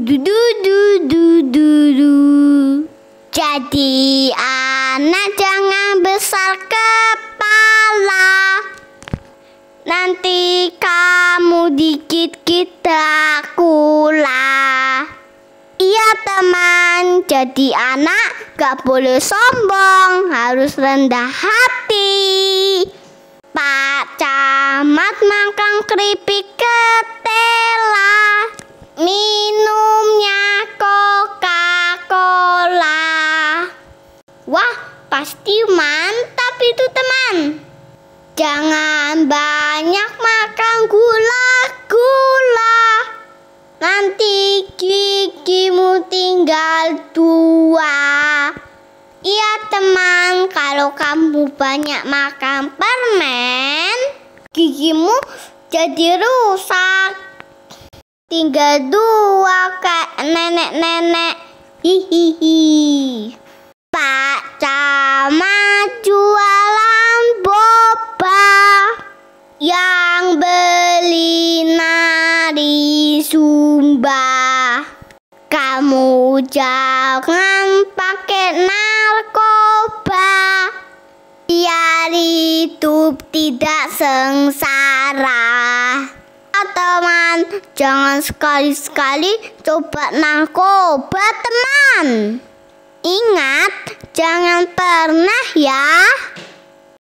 Dudu dudu dudu. Jadi anak jangan besar kepala. Nanti kamu dikit kita kula. Iya teman, jadi anak gak boleh sombong, harus rendah hati. Pak Camat makan keripik ketela. Mie. Wah, pasti mantap itu teman. Jangan banyak makan gula-gula. Nanti gigimu tinggal dua. Iya teman, kalau kamu banyak makan permen, gigimu jadi rusak. Tinggal dua kak nenek-nenek. Hihihi. Yang beli nari Sumba Kamu jangan pakai narkoba Biar hidup tidak sengsara teman Jangan sekali-sekali coba narkoba teman Ingat jangan pernah ya